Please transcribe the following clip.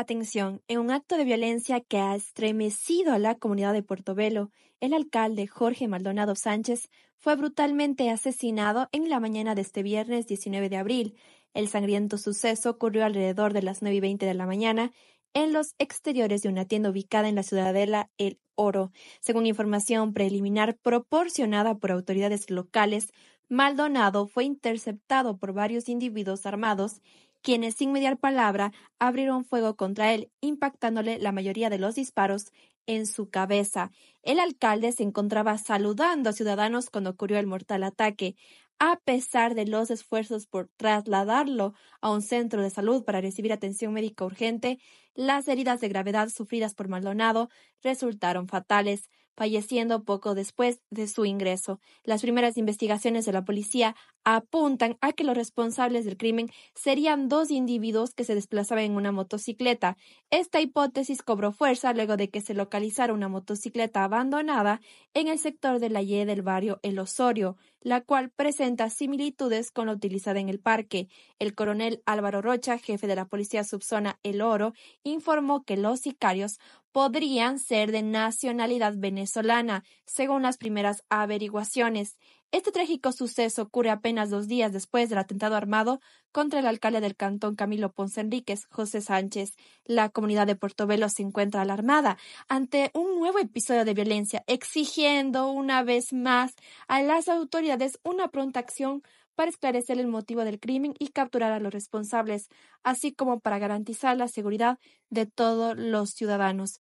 Atención, en un acto de violencia que ha estremecido a la comunidad de Puerto Velo, el alcalde Jorge Maldonado Sánchez fue brutalmente asesinado en la mañana de este viernes 19 de abril. El sangriento suceso ocurrió alrededor de las 9 y 20 de la mañana en los exteriores de una tienda ubicada en la ciudadela El Oro. Según información preliminar proporcionada por autoridades locales, Maldonado fue interceptado por varios individuos armados, quienes sin mediar palabra abrieron fuego contra él, impactándole la mayoría de los disparos en su cabeza. El alcalde se encontraba saludando a ciudadanos cuando ocurrió el mortal ataque. A pesar de los esfuerzos por trasladarlo a un centro de salud para recibir atención médica urgente, las heridas de gravedad sufridas por Maldonado resultaron fatales falleciendo poco después de su ingreso. Las primeras investigaciones de la policía apuntan a que los responsables del crimen serían dos individuos que se desplazaban en una motocicleta. Esta hipótesis cobró fuerza luego de que se localizara una motocicleta abandonada en el sector de la Y del barrio El Osorio, la cual presenta similitudes con la utilizada en el parque. El coronel Álvaro Rocha, jefe de la policía subzona El Oro, informó que los sicarios podrían ser de nacionalidad venezolana Solana, según las primeras averiguaciones. Este trágico suceso ocurre apenas dos días después del atentado armado contra el alcalde del cantón Camilo Ponce Enríquez, José Sánchez. La comunidad de Portobelo se encuentra alarmada ante un nuevo episodio de violencia, exigiendo una vez más a las autoridades una pronta acción para esclarecer el motivo del crimen y capturar a los responsables, así como para garantizar la seguridad de todos los ciudadanos.